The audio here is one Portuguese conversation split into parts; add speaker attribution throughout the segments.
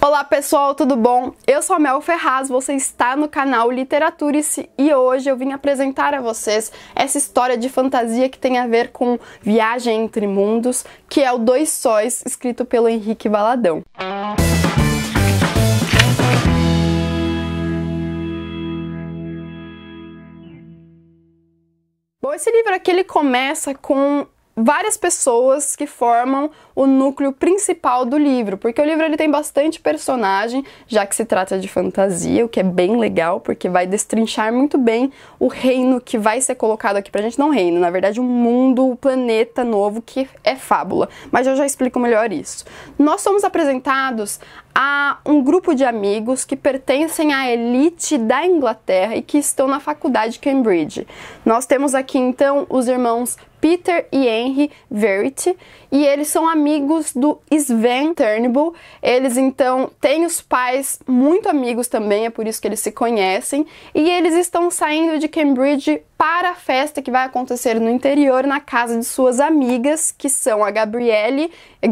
Speaker 1: Olá pessoal, tudo bom? Eu sou a Mel Ferraz, você está no canal Literaturice e hoje eu vim apresentar a vocês essa história de fantasia que tem a ver com Viagem entre Mundos, que é o Dois Sóis, escrito pelo Henrique Baladão. Bom, esse livro aqui ele começa com várias pessoas que formam o núcleo principal do livro, porque o livro ele tem bastante personagem, já que se trata de fantasia, o que é bem legal, porque vai destrinchar muito bem o reino que vai ser colocado aqui pra gente, não reino, na verdade um mundo, um planeta novo que é fábula, mas eu já explico melhor isso. Nós somos apresentados a um grupo de amigos que pertencem à elite da Inglaterra e que estão na faculdade de Cambridge. Nós temos aqui então os irmãos Peter e Henry Verity, e eles são amigos amigos do Sven Turnbull. Eles então têm os pais muito amigos também, é por isso que eles se conhecem, e eles estão saindo de Cambridge para a festa que vai acontecer no interior na casa de suas amigas, que são a Gabriele, Gabrielle, é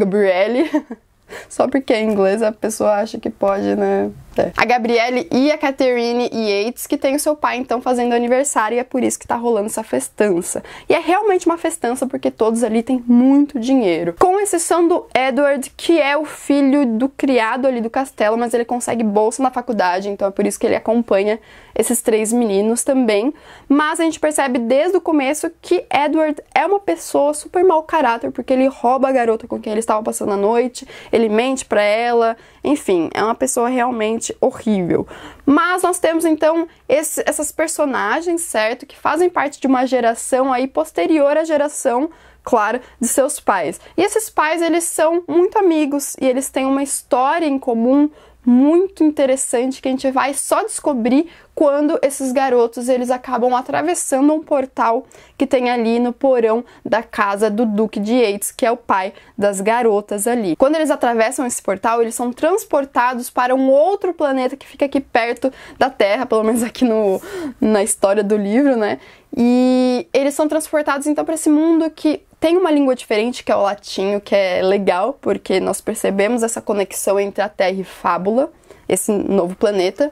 Speaker 1: Gabriele. Só porque é inglês a pessoa acha que pode, né? a Gabriele e a Catherine Yates, que tem o seu pai então fazendo aniversário e é por isso que tá rolando essa festança. E é realmente uma festança porque todos ali têm muito dinheiro. Com exceção do Edward, que é o filho do criado ali do castelo, mas ele consegue bolsa na faculdade, então é por isso que ele acompanha esses três meninos também. Mas a gente percebe desde o começo que Edward é uma pessoa super mau caráter, porque ele rouba a garota com quem ele estava passando a noite, ele mente para ela, enfim, é uma pessoa realmente absolutamente horrível. Mas nós temos então esse, essas personagens, certo, que fazem parte de uma geração aí posterior à geração claro, de seus pais. E esses pais, eles são muito amigos e eles têm uma história em comum, muito interessante que a gente vai só descobrir quando esses garotos eles acabam atravessando um portal que tem ali no porão da casa do Duque de Yates, que é o pai das garotas ali. Quando eles atravessam esse portal, eles são transportados para um outro planeta que fica aqui perto da Terra, pelo menos aqui no, na história do livro, né? E eles são transportados então para esse mundo que tem uma língua diferente, que é o latim, que é legal, porque nós percebemos essa conexão entre a Terra e Fábula, esse novo planeta.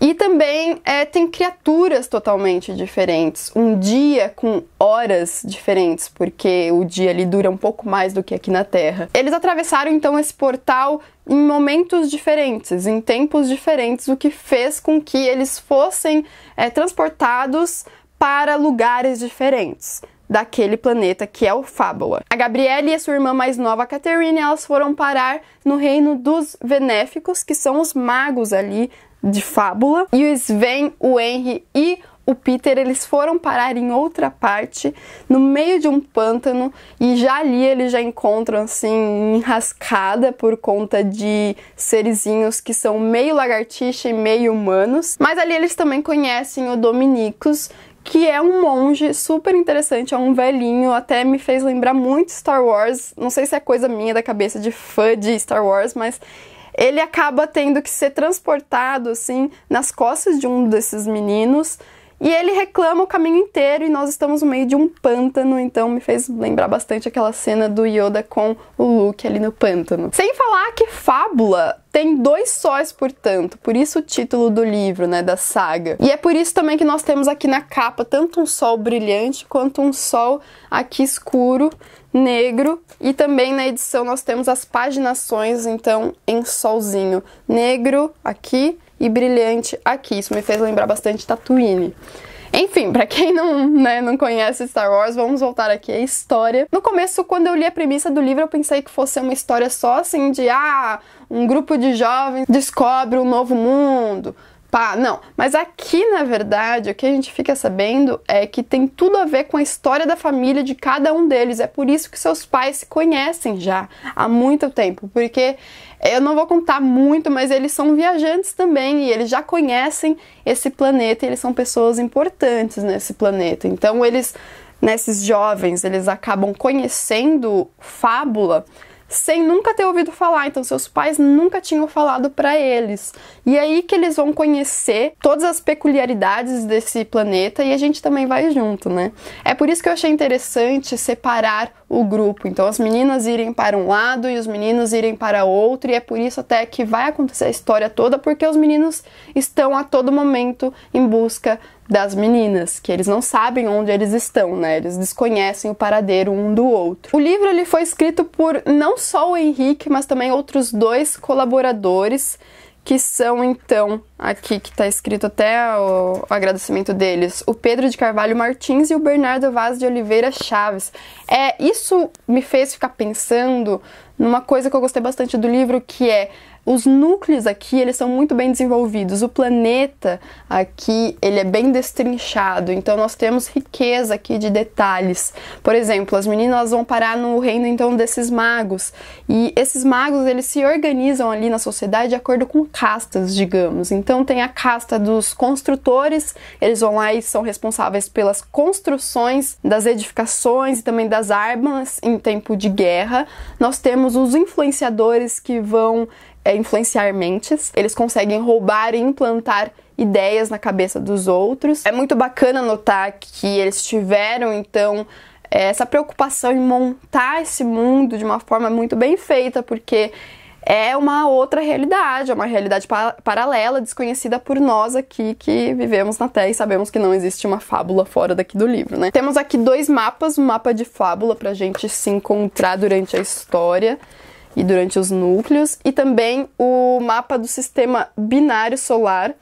Speaker 1: E também é, tem criaturas totalmente diferentes. Um dia com horas diferentes, porque o dia ali dura um pouco mais do que aqui na Terra. Eles atravessaram então esse portal em momentos diferentes, em tempos diferentes, o que fez com que eles fossem é, transportados para lugares diferentes daquele planeta que é o Fábula. A Gabriela e a sua irmã mais nova, a Caterine, elas foram parar no reino dos Venéficos, que são os magos ali de Fábula. E o Sven, o Henry e o Peter, eles foram parar em outra parte, no meio de um pântano, e já ali eles já encontram assim enrascada por conta de serezinhos que são meio lagartixa e meio humanos. Mas ali eles também conhecem o Dominicus, que é um monge super interessante, é um velhinho, até me fez lembrar muito Star Wars. Não sei se é coisa minha da cabeça de fã de Star Wars, mas ele acaba tendo que ser transportado assim nas costas de um desses meninos e ele reclama o caminho inteiro e nós estamos no meio de um pântano, então me fez lembrar bastante aquela cena do Yoda com o Luke ali no pântano. Sem falar que Fábula tem dois sóis, portanto, por isso o título do livro, né, da saga. E é por isso também que nós temos aqui na capa tanto um sol brilhante quanto um sol aqui escuro, negro, e também na edição nós temos as paginações, então, em solzinho negro aqui e brilhante aqui. Isso me fez lembrar bastante Tatooine. Enfim, para quem não, né, não conhece Star Wars, vamos voltar aqui à história. No começo, quando eu li a premissa do livro, eu pensei que fosse uma história só assim de ah, um grupo de jovens descobre um novo mundo, pá, não. Mas aqui, na verdade, o que a gente fica sabendo é que tem tudo a ver com a história da família de cada um deles. É por isso que seus pais se conhecem já há muito tempo, porque eu não vou contar muito, mas eles são viajantes também e eles já conhecem esse planeta, e eles são pessoas importantes nesse planeta. Então, eles nesses jovens, eles acabam conhecendo fábula sem nunca ter ouvido falar, então seus pais nunca tinham falado para eles. E é aí que eles vão conhecer todas as peculiaridades desse planeta e a gente também vai junto, né? É por isso que eu achei interessante separar o grupo. Então as meninas irem para um lado e os meninos irem para outro, e é por isso até que vai acontecer a história toda, porque os meninos estão a todo momento em busca das meninas, que eles não sabem onde eles estão, né? Eles desconhecem o paradeiro um do outro. O livro ele foi escrito por não só o Henrique, mas também outros dois colaboradores que são então, aqui que está escrito até o, agradecimento deles, o Pedro de Carvalho Martins e o Bernardo Vaz de Oliveira Chaves. É, isso me fez ficar pensando numa coisa que eu gostei bastante do livro, que é os núcleos aqui, eles são muito bem desenvolvidos. O planeta aqui, ele é bem destrinchado. Então nós temos riqueza aqui de detalhes. Por exemplo, as meninas vão parar no reino então desses magos. E esses magos, eles se organizam ali na sociedade de acordo com castas, digamos. Então tem a casta dos construtores, eles vão lá e são responsáveis pelas construções das edificações e também das armas em tempo de guerra. Nós temos os influenciadores que vão é, influenciar mentes, eles conseguem roubar e implantar ideias na cabeça dos outros. É muito bacana notar que eles tiveram então é, essa preocupação em montar esse mundo de uma forma muito bem feita, porque é uma outra realidade, é uma realidade paralela, desconhecida por nós aqui que vivemos na Terra e sabemos que não existe uma fábula fora daqui do livro, né? Temos aqui dois mapas, um mapa de fábula pra gente se encontrar durante a história e durante os núcleos, e também o mapa do sistema binário solar,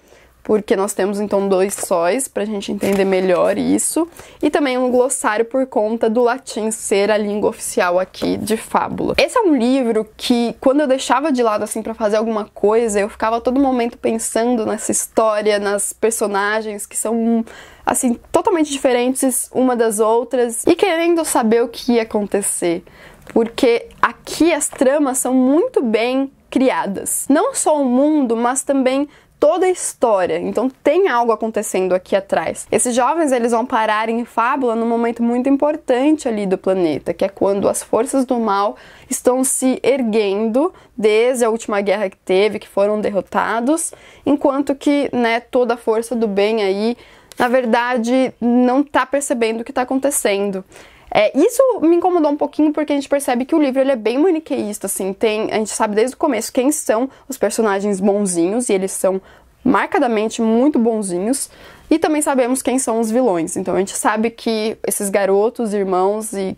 Speaker 1: porque nós temos então dois sóis para a gente entender melhor isso, e também um glossário por conta do latim ser a língua oficial aqui de fábula. Esse é um livro que quando eu deixava de lado assim para fazer alguma coisa, eu ficava todo momento pensando nessa história, nas personagens que são assim totalmente diferentes uma das outras e querendo saber o que ia acontecer porque aqui as tramas são muito bem criadas. Não só o mundo, mas também toda a história. Então tem algo acontecendo aqui atrás. Esses jovens eles vão parar em Fábula num momento muito importante ali do planeta, que é quando as forças do mal estão se erguendo desde a última guerra que teve, que foram derrotados, enquanto que, né, toda a força do bem aí, na verdade, não está percebendo o que está acontecendo. É, isso me incomodou um pouquinho porque a gente percebe que o livro ele é bem maniqueísta, assim, tem, a gente sabe desde o começo quem são os personagens bonzinhos e eles são marcadamente muito bonzinhos. E também sabemos quem são os vilões. Então a gente sabe que esses garotos, irmãos e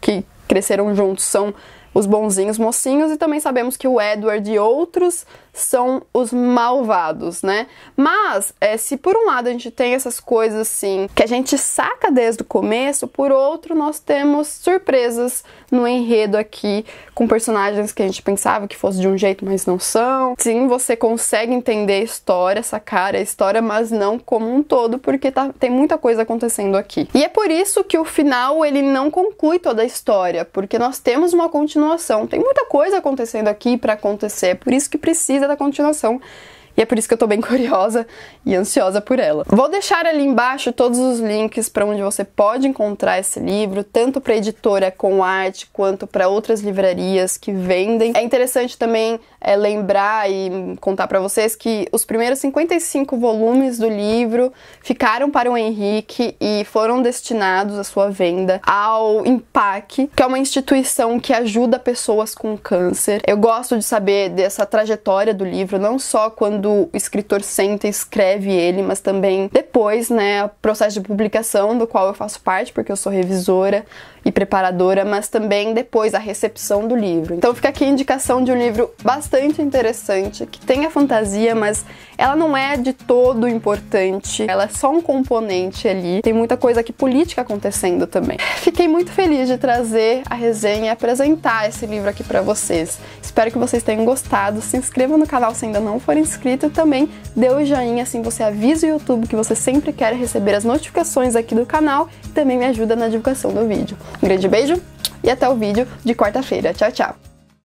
Speaker 1: que cresceram juntos são os bonzinhos mocinhos, e também sabemos que o Edward e outros são os malvados, né? Mas, é, se por um lado a gente tem essas coisas assim que a gente saca desde o começo, por outro, nós temos surpresas no enredo aqui com personagens que a gente pensava que fosse de um jeito, mas não são. Sim, você consegue entender a história, sacar a história, mas não como um todo, porque tá, tem muita coisa acontecendo aqui. E é por isso que o final ele não conclui toda a história, porque nós temos uma continuação continuação. Tem muita coisa acontecendo aqui para acontecer, por isso que precisa da continuação e é por isso que eu tô bem curiosa e ansiosa por ela. Vou deixar ali embaixo todos os links para onde você pode encontrar esse livro, tanto para editora com arte quanto para outras livrarias que vendem. É interessante também é, lembrar e contar para vocês que os primeiros 55 volumes do livro ficaram para o Henrique e foram destinados à sua venda ao Impact, que é uma instituição que ajuda pessoas com câncer. Eu gosto de saber dessa trajetória do livro, não só quando quando o escritor senta e escreve ele, mas também depois, né, o processo de publicação do qual eu faço parte, porque eu sou revisora e preparadora, mas também depois a recepção do livro. Então fica aqui a indicação de um livro bastante interessante, que tem a fantasia, mas ela não é de todo importante, ela é só um componente ali. Tem muita coisa aqui política acontecendo também. Fiquei muito feliz de trazer a resenha e apresentar esse livro aqui para vocês. Espero que vocês tenham gostado. Se inscrevam no canal se ainda não for inscrito inscrito, também dê o joinha, assim você avisa o YouTube que você sempre quer receber as notificações aqui do canal e também me ajuda na divulgação do vídeo. Um grande beijo e até o vídeo de quarta-feira. Tchau, tchau!